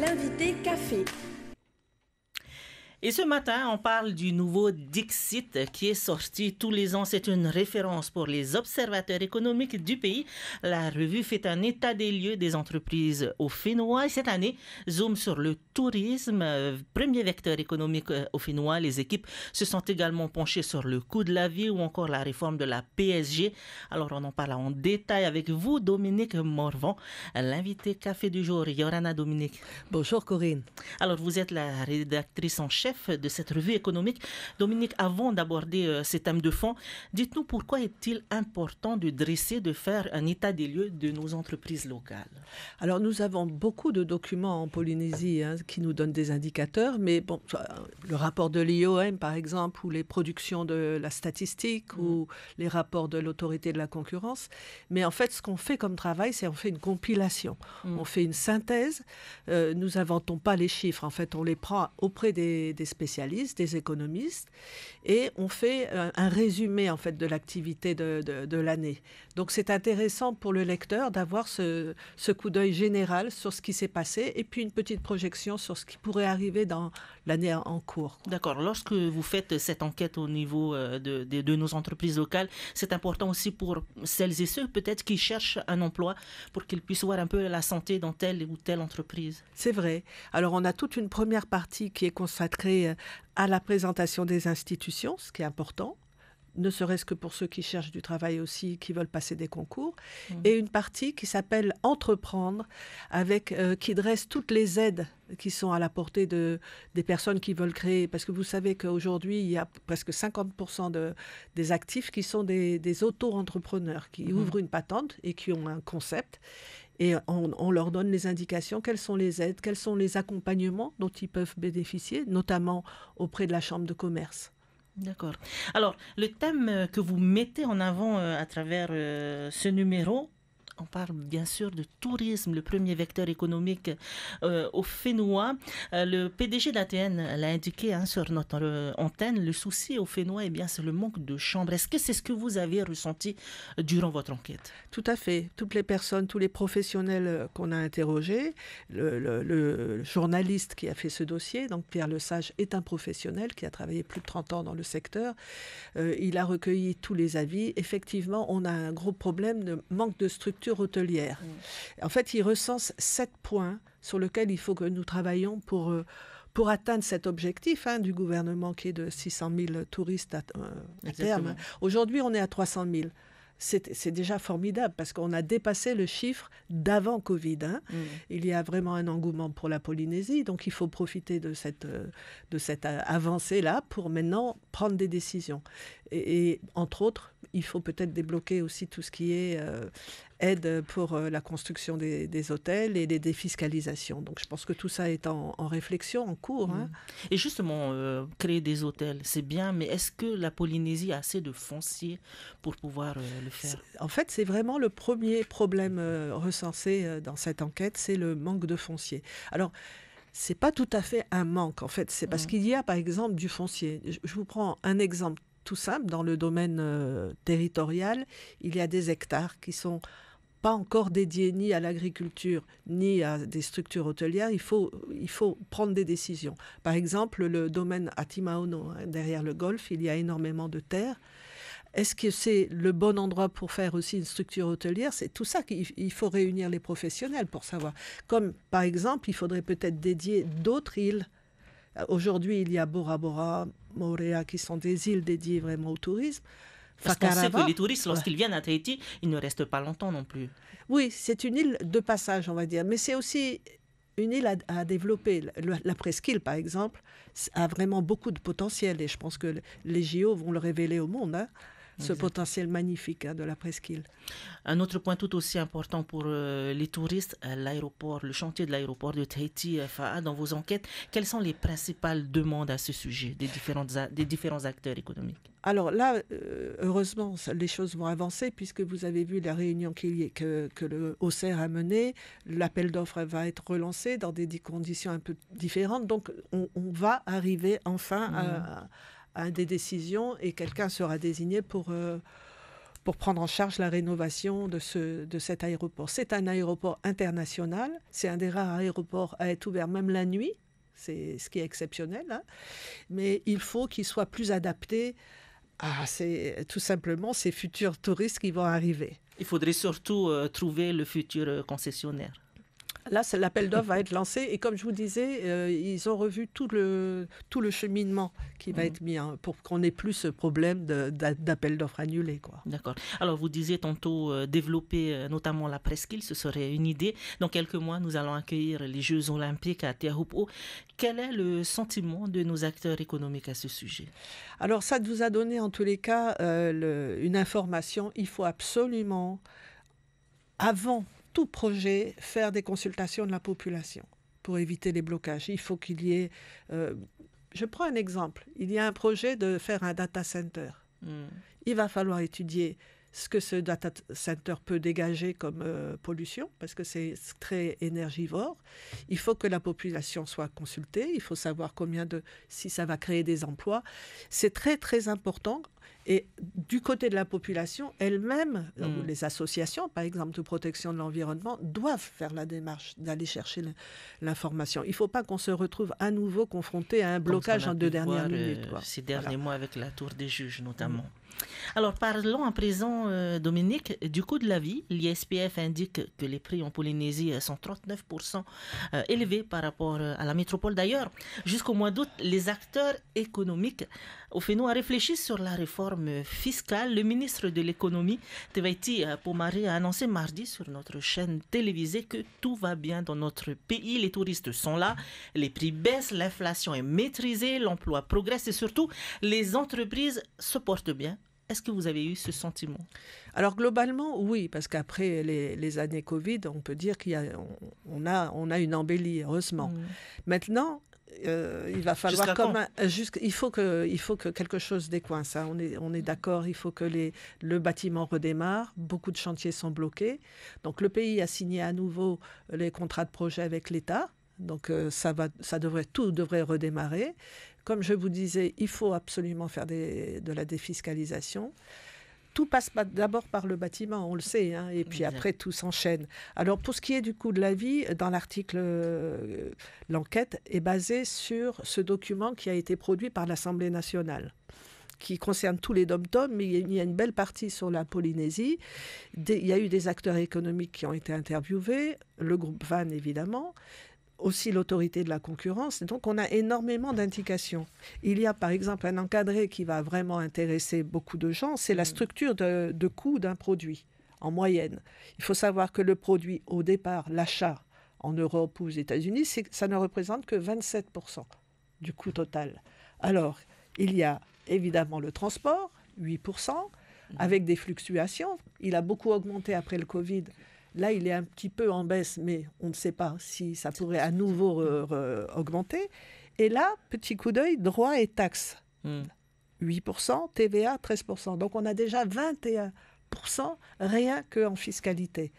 l'invité café. Et ce matin, on parle du nouveau Dixit qui est sorti tous les ans. C'est une référence pour les observateurs économiques du pays. La revue fait un état des lieux des entreprises au Finnois. Et cette année, zoom sur le tourisme, euh, premier vecteur économique euh, au Finnois. Les équipes se sont également penchées sur le coût de la vie ou encore la réforme de la PSG. Alors, on en parle en détail avec vous, Dominique Morvan, l'invité café du jour. Yorana Dominique. Bonjour, Corinne. Alors, vous êtes la rédactrice en chef chef de cette revue économique. Dominique, avant d'aborder euh, ces thèmes de fond, dites-nous pourquoi est-il important de dresser, de faire un état des lieux de nos entreprises locales Alors, nous avons beaucoup de documents en Polynésie hein, qui nous donnent des indicateurs, mais bon, euh, le rapport de l'IOM, par exemple, ou les productions de la statistique, mm. ou les rapports de l'autorité de la concurrence. Mais en fait, ce qu'on fait comme travail, c'est on fait une compilation, mm. on fait une synthèse. Euh, nous n'inventons pas les chiffres, en fait, on les prend auprès des, des spécialistes, des économistes, et on fait euh, un, résumé en fait de l'activité de, de, l'année. Donc c'est intéressant pour le lecteur d'avoir ce, ce coup d'œil général sur ce qui s'est passé et puis une petite projection sur ce qui pourrait arriver dans l'année en cours. D'accord. Lorsque vous faites cette enquête au niveau euh, de, de nos entreprises locales, c'est important aussi pour celles et ceux peut-être qui cherchent un emploi pour qu'ils puissent voir un peu la santé dans telle ou telle entreprise. C'est vrai. Alors on a toute une première partie qui est consacrée euh, à la présentation des institutions, ce qui est important ne serait-ce que pour ceux qui cherchent du travail aussi, qui veulent passer des concours, mmh. et une partie qui s'appelle Entreprendre, avec, euh, qui dresse toutes les aides qui sont à la portée de, des personnes qui veulent créer. Parce que vous savez qu'aujourd'hui, il y a presque 50% de, des actifs qui sont des, des auto-entrepreneurs, qui mmh. ouvrent une patente et qui ont un concept et on, leur donne les indications, quelles sont les aides, quels sont les accompagnements dont ils peuvent bénéficier, notamment auprès de la Chambre de commerce. D'accord. Alors, le thème euh, que vous mettez en avant euh, à travers euh, ce numéro, on parle bien sûr de tourisme, le premier vecteur économique euh, au Fénois. Euh, le PDG d'ATN l'a indiqué hein, sur notre euh, antenne, le souci au Fénois, eh bien, c'est le manque de chambres. Est-ce que c'est ce que vous avez ressenti durant votre enquête Tout à fait. Toutes les personnes, tous les professionnels qu'on a interrogés, le, le, journaliste qui a fait ce dossier, donc Pierre Lesage, est un professionnel qui a travaillé plus de 30 ans dans le secteur. il a recueilli tous les avis. Effectivement, on a un gros problème de manque de structure hôtelière. En fait, il recense sept points sur lesquels il faut que nous travaillions pour, euh, pour atteindre cet objectif hein, du gouvernement qui est de 600 000 touristes à, euh, terme. Aujourd'hui, on est à 300 000 c'est déjà formidable parce qu'on a dépassé le chiffre d'avant Covid. Hein. Il y a vraiment un engouement pour la Polynésie, donc il faut profiter de cette, euh, de cette avancée-là pour maintenant prendre des décisions. Et, entre autres, il faut peut-être débloquer aussi tout ce qui est aide pour euh, la construction des, hôtels et des défiscalisations. Donc je pense que tout ça est en, réflexion, en cours. Hein. Mmh. Et justement, euh, créer des hôtels, c'est bien, mais est-ce que la Polynésie a assez de foncier pour pouvoir euh, le faire En fait, c'est vraiment le premier problème recensé dans cette enquête, c'est le manque de foncier. Alors, c'est pas tout à fait un manque, en fait. C'est parce mmh. qu'il y a, par exemple, du foncier. Je vous prends un exemple tout simple. Dans le domaine territorial, il y a des hectares qui sont pas encore dédié ni à l'agriculture ni à des structures hôtelières, il faut, prendre des décisions. Par exemple, le domaine à hein, derrière le golfe, il y a énormément de terres. Est-ce que c'est le bon endroit pour faire aussi une structure hôtelière C'est tout ça qu'il faut réunir les professionnels pour savoir. Comme par exemple, il faudrait peut-être dédier d'autres îles. Aujourd'hui, il y a Bora Bora, Morea, qui sont des îles dédiées vraiment au tourisme. Parce qu'on sait que les touristes, lorsqu'ils viennent à Tahiti, ils ne restent pas longtemps non plus. Oui, c'est une île de passage, on va dire. Mais c'est aussi une île à, développer. la presqu'île, par exemple, a vraiment beaucoup de potentiel. Et je pense que les JO vont le révéler au monde. Hein ce potentiel magnifique hein, de la presqu'île. Un autre point tout aussi important pour euh, les touristes, euh, l'aéroport, le chantier de l'aéroport de Tahiti, euh, FAA, dans vos enquêtes, quelles sont les principales demandes à ce sujet des, différentes des différents acteurs économiques Alors là, heureusement, les choses vont avancer puisque vous avez vu la réunion qu'il que, que le OCR a menée, l'appel d'offres va être relancé dans des, conditions un peu différentes, donc on, va arriver enfin à mmh des décisions et quelqu'un sera désigné pour, euh, pour prendre en charge la rénovation de, ce, de cet aéroport. C'est un aéroport international, c'est un des rares aéroports à être ouvert même la nuit, c'est ce qui est exceptionnel, hein. mais il faut qu'il soit plus adapté à ces, tout simplement ces futurs touristes qui vont arriver. Il faudrait surtout euh, trouver le futur euh, concessionnaire. Là, l'appel d'offres va être lancé et comme je vous disais, euh, ils ont revu tout le, tout le cheminement qui va mm. être mis hein, pour qu'on n'ait plus ce problème d'appel d'offres annulé. D'accord. Alors, vous disiez tantôt euh, développer euh, notamment la presqu'île, ce serait une idée. Dans quelques mois, nous allons accueillir les Jeux olympiques à Tiahoupo. Quel est le sentiment de nos acteurs économiques à ce sujet Alors, ça vous a donné en tous les cas une information. Il faut absolument, avant tout projet, faire des consultations de la population pour éviter les blocages. Il faut qu'il y ait... Euh, je prends un exemple. Il y a un projet de faire un data center. Hmm. Il va falloir étudier ce que ce data center peut dégager comme euh, pollution, parce que c'est très énergivore. Il faut que la population soit consultée, il faut savoir combien de, si ça va créer des emplois. C'est très très important. Et du côté de la population elle-même, mm. les associations, par exemple, de protection de l'environnement, doivent faire la démarche d'aller chercher l'information. Il ne faut pas qu'on se retrouve à nouveau confronté à un blocage en deux dernières minutes. Ces derniers mois avec la tour des juges, notamment. Mm. Alors parlons à présent, euh, Dominique, du coût de la vie. L'ISPF indique que les prix en Polynésie euh, sont 39% euh, élevés par rapport à la métropole. D'ailleurs, jusqu'au mois d'août, les acteurs économiques au a réfléchi sur la réforme fiscale. Le ministre de l'économie, Tevaiti Pomaré, a annoncé mardi sur notre chaîne télévisée que tout va bien dans notre pays. Les touristes sont là, les prix baissent, l'inflation est maîtrisée, l'emploi progresse et surtout, les entreprises se portent bien est-ce que vous avez eu ce sentiment Alors globalement, oui, parce qu'après les, années Covid, on peut dire qu'on a, on a, on a une embellie, heureusement. Mm. Maintenant, euh, il va falloir comme il faut que il faut que quelque chose décoince ça hein. on est on est d'accord il faut que les le bâtiment redémarre beaucoup de chantiers sont bloqués donc le pays a signé à nouveau les contrats de projet avec l'État donc euh, ça, va, ça devrait, tout devrait redémarrer. Comme je vous disais, il faut absolument faire des, de la défiscalisation. Tout passe d'abord par le bâtiment, on le sait, hein, et puis après tout s'enchaîne. Alors pour ce qui est du coût de la vie, dans l'article, euh, l'enquête est basée sur ce document qui a été produit par l'Assemblée nationale qui concerne tous les dom tom mais il y a une belle partie sur la Polynésie. il y a eu des acteurs économiques qui ont été interviewés, le groupe Van évidemment, aussi l'autorité de la concurrence. Donc on a énormément d'indications. Il y a par exemple un encadré qui va vraiment intéresser beaucoup de gens, c'est la mm. structure de, coût d'un produit en moyenne. Il faut savoir que le produit au départ, l'achat en Europe ou aux États-Unis, ça ne représente que 27% du coût total. Alors il y a évidemment le transport, 8%, mm. avec des fluctuations. Il a beaucoup augmenté après le Covid Là, il est un petit peu en baisse, mais on ne sait pas si ça pourrait à nouveau augmenter. Et là, petit coup d'œil, droit et taxes. 8%, TVA 13%. Donc on a déjà 21% rien qu'en fiscalité.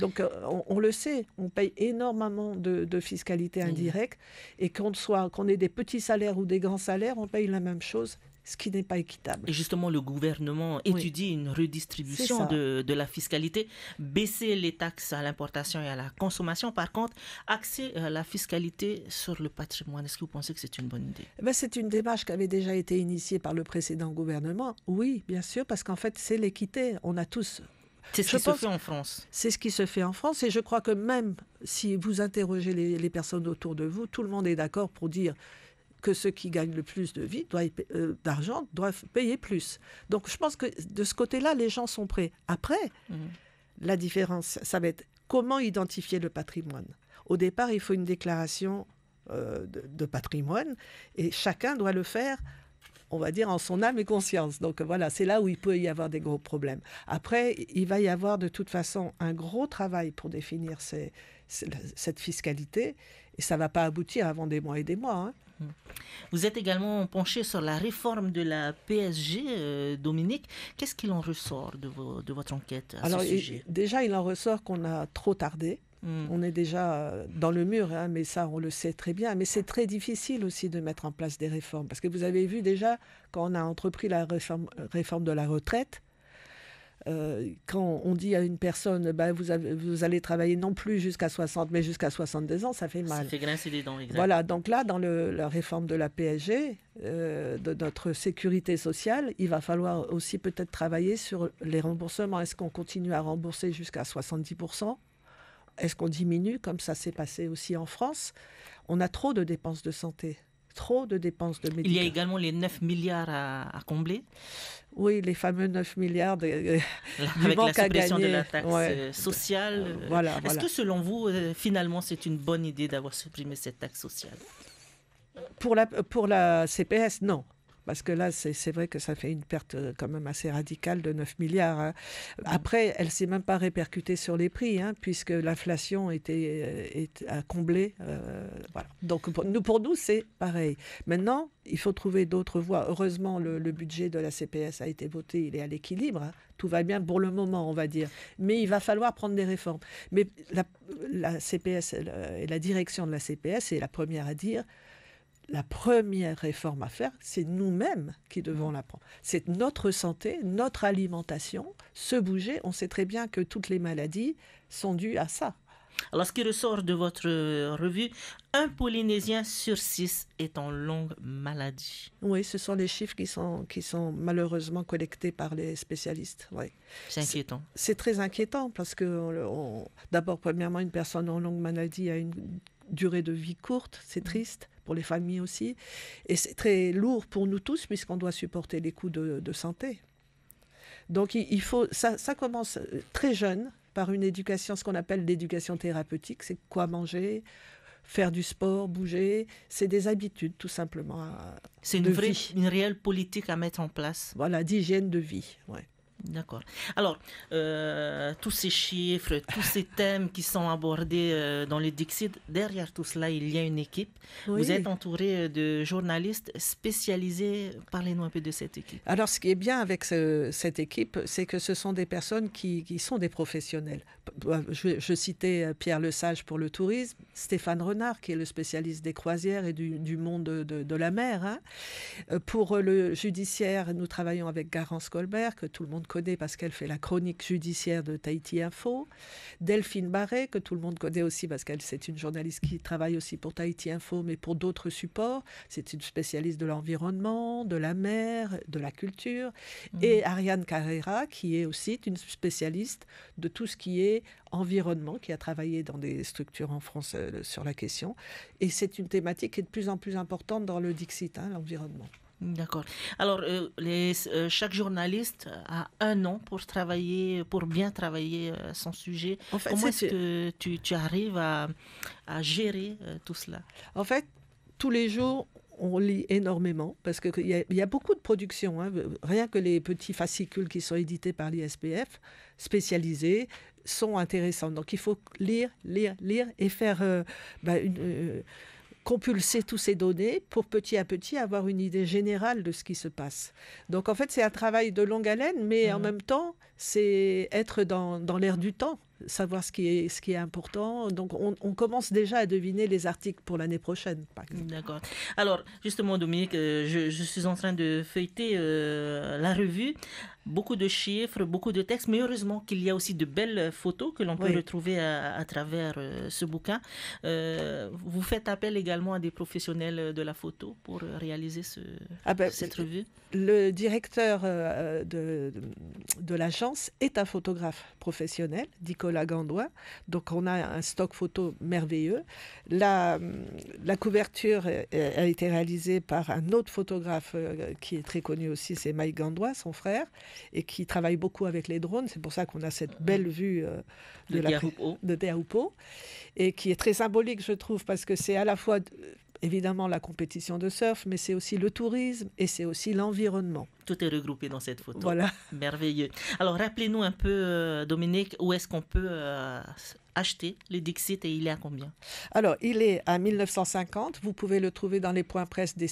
Donc euh, on, le sait, on paye énormément de, fiscalité hmm. indirecte et qu'on soit qu'on ait des petits salaires ou des grands salaires, on paye la même chose ce qui n'est pas équitable. Et justement, le gouvernement étudie une redistribution de, la fiscalité, baisser les taxes à l'importation et à la consommation, par contre, axer euh, la fiscalité sur le patrimoine. Est-ce que vous pensez que c'est une bonne idée eh Ben, C'est une démarche qui avait déjà été initiée par le précédent gouvernement. Oui, bien sûr, parce qu'en fait, c'est l'équité. On a tous c'est ce qui se fait en France. C'est ce qui se fait en France. Et je crois que même si vous interrogez les, les personnes autour de vous, tout le monde est d'accord pour dire que ceux qui gagnent le plus de vie, euh, d'argent, doivent payer plus. Donc je pense que de ce côté-là, les gens sont prêts. Après, mmh. la différence, ça va être comment identifier le patrimoine. Au départ, il faut une déclaration euh, de, patrimoine et chacun doit le faire on va dire, en son âme et conscience. Donc voilà, c'est là où il peut y avoir des gros problèmes. Après, il va y avoir de toute façon un gros travail pour définir cette fiscalité, et ça ne va pas aboutir avant des mois et des mois. Hein. Mm. Vous êtes également penché sur la réforme de la PSG, euh, Dominique. Qu'est-ce qu'il en ressort de, votre enquête à ce sujet déjà, il en ressort qu'on a trop tardé. Mm. On est déjà euh, dans le mur, hein, mais ça, on le sait très bien. Mais c'est très difficile aussi de mettre en place des réformes. Parce que vous avez vu déjà, quand on a entrepris la réforme euh, de la retraite, euh, quand on dit à une personne, bah, vous, allez travailler non plus jusqu'à 60, mais jusqu'à 62 ans, ça fait mal. Ça les dents, Voilà, donc là, dans la réforme de la PSG, euh, de notre sécurité sociale, il va falloir aussi peut-être travailler sur les remboursements. Est-ce qu'on continue à rembourser jusqu'à 70% Est-ce qu'on diminue, comme ça s'est passé aussi en France On a trop de dépenses de santé trop de dépenses de médicaments. Il y a également les 9 milliards à, combler. Oui, les fameux 9 milliards de, euh, avec la suppression de la taxe sociale. Euh, Est-ce que selon vous, euh, finalement, c'est une bonne idée d'avoir supprimé cette taxe sociale pour la, pour la CPS, non parce que là, c'est vrai que ça fait une perte euh, quand même assez radicale de 9 milliards. Hein. Après, elle s'est même pas répercutée sur les prix, hein, puisque l'inflation était, euh, comblé. à euh, combler. voilà. Donc pour nous, pour nous c'est pareil. Maintenant, il faut trouver d'autres voies. Heureusement, le, budget de la CPS a été voté, il est à l'équilibre. Hein. Tout va bien pour le moment, on va dire. Mais il va falloir prendre des réformes. Mais la, la CPS et la direction de la CPS est la première à dire la première réforme à faire, c'est nous-mêmes qui devons mm. la prendre. C'est notre santé, notre alimentation, se bouger. On sait très bien que toutes les maladies sont dues à ça. Alors, ce qui ressort de votre euh, revue, un Polynésien sur six est en longue maladie. Oui, ce sont les chiffres qui sont, malheureusement collectés par les spécialistes. C'est inquiétant. C'est très inquiétant parce que, d'abord, premièrement, une personne en longue maladie a une durée de vie courte, c'est mm. triste pour les familles aussi. Et c'est très lourd pour nous tous puisqu'on doit supporter les coûts de, santé. Donc il, faut, ça, commence euh, très jeune par une éducation, ce qu'on appelle l'éducation thérapeutique, c'est quoi manger, faire du sport, bouger, c'est des habitudes tout simplement. C'est une, vraie, une réelle politique à mettre en place. Voilà, d'hygiène de vie. Ouais. D'accord. Alors, euh, tous ces chiffres, tous ces thèmes qui sont abordés euh, dans les Dixit, derrière tout cela, il y a une équipe. Vous êtes entouré euh, de journalistes spécialisés. Parlez-nous un peu de cette équipe. Alors, ce qui est bien avec cette équipe, c'est que ce sont des personnes qui, sont des professionnels. Je, citais Pierre Lesage pour le tourisme, Stéphane Renard, qui est le spécialiste des croisières et du, monde de, la mer. Hein. Pour le judiciaire, nous travaillons avec Garance Colbert, que tout le monde connaît parce qu'elle fait la chronique judiciaire de Tahiti Info, Delphine Barret, que tout le monde connaît aussi parce qu'elle c'est une journaliste qui travaille aussi pour Tahiti Info, mais pour d'autres supports. C'est une spécialiste de l'environnement, de la mer, de la culture. Mmh. Et Ariane Carrera, qui est aussi une spécialiste de tout ce qui est environnement, qui a travaillé dans des structures en France euh, sur la question. Et c'est une thématique qui est de plus en plus importante dans le Dixit, hein, l'environnement. D'accord. Alors, euh, les, euh, chaque journaliste a un an pour travailler, pour bien travailler euh, son sujet. Comment est-ce que tu, arrives à, gérer tout cela En fait, tous les jours, on lit énormément parce qu'il y, a, y a beaucoup de productions. Hein. Rien que les petits fascicules qui sont édités par l'ISPF, spécialisés, sont intéressants. Donc, il faut lire, lire, lire et faire bah, une compulser tous ces données pour petit à petit avoir une idée générale de ce qui se passe. Donc en fait, c'est un travail de longue haleine, mais en mmh. même temps, c'est être dans, dans l'air du temps, savoir ce qui est, ce qui est important. Donc on, commence déjà à deviner les articles pour l'année prochaine, D'accord. Alors justement, Dominique, euh, je, suis en train de feuilleter euh, la revue beaucoup de chiffres, beaucoup de textes, mais heureusement qu'il y a aussi de belles photos que l'on peut retrouver à, travers euh, ce bouquin. Euh, vous faites appel également à des professionnels de la photo pour réaliser ce, ah ben, cette revue Le directeur euh, de, de l'agence est un photographe professionnel, Nicolas Gandois, donc on a un stock photo merveilleux. La, la couverture a été réalisée par un autre photographe qui est très connu aussi, c'est Mike Gandois, son frère et qui travaille beaucoup avec les drones. C'est pour ça qu'on a cette euh, belle vue euh, de, de, et qui est très symbolique, je trouve, parce que c'est à la fois euh, évidemment la compétition de surf, mais c'est aussi le tourisme et c'est aussi l'environnement. Tout est regroupé dans cette photo. Voilà. Merveilleux. Alors rappelez-nous un peu, Dominique, où est-ce qu'on peut acheter le Dixit et il est à combien Alors il est à 1950. Vous pouvez le trouver dans les points presse des,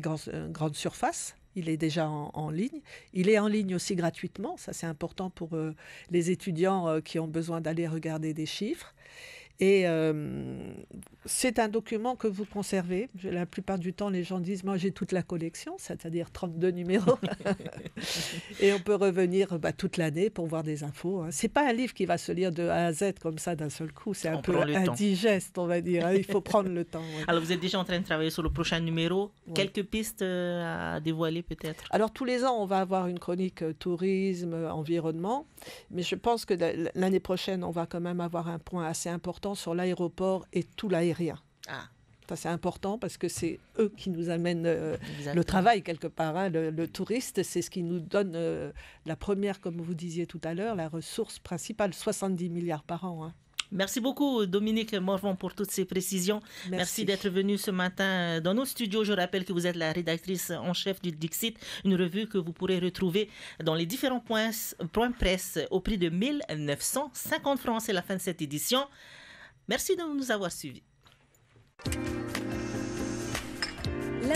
grandes surfaces il est déjà en, ligne. Il est en ligne aussi gratuitement, ça c'est important pour euh, les étudiants euh, qui ont besoin d'aller regarder des chiffres. Et euh, c'est un document que vous conservez. La plupart du temps, les gens disent, moi j'ai toute la collection, c'est-à-dire 32 numéros. et on peut revenir bah, toute l'année pour voir des infos. Hein. Ce n'est pas un livre qui va se lire de A à Z comme ça d'un seul coup. C'est un peu indigeste, on va dire. Hein. Il faut prendre le temps. Alors vous êtes déjà en train de travailler sur le prochain numéro. Quelques pistes euh, à dévoiler peut-être Alors tous les ans, on va avoir une chronique euh, tourisme, environnement. Mais je pense que l'année prochaine, on va quand même avoir un point assez important sur l'aéroport et tout l'aérien. Ah. Ça, c'est important parce que c'est eux qui nous amènent euh, le travail quelque part. Hein. le, touriste, c'est ce qui nous donne euh, la première, comme vous disiez tout à l'heure, la ressource principale, 70 milliards par an. Hein. Merci beaucoup, Dominique Morvan, pour toutes ces précisions. Merci, d'être venu ce matin euh, dans nos studios. Je rappelle que vous êtes la rédactrice en chef du Dixit, une revue que vous pourrez retrouver dans les différents points, points presse au prix de 1950 francs. C'est la fin de cette édition. Merci de nous avoir suivis.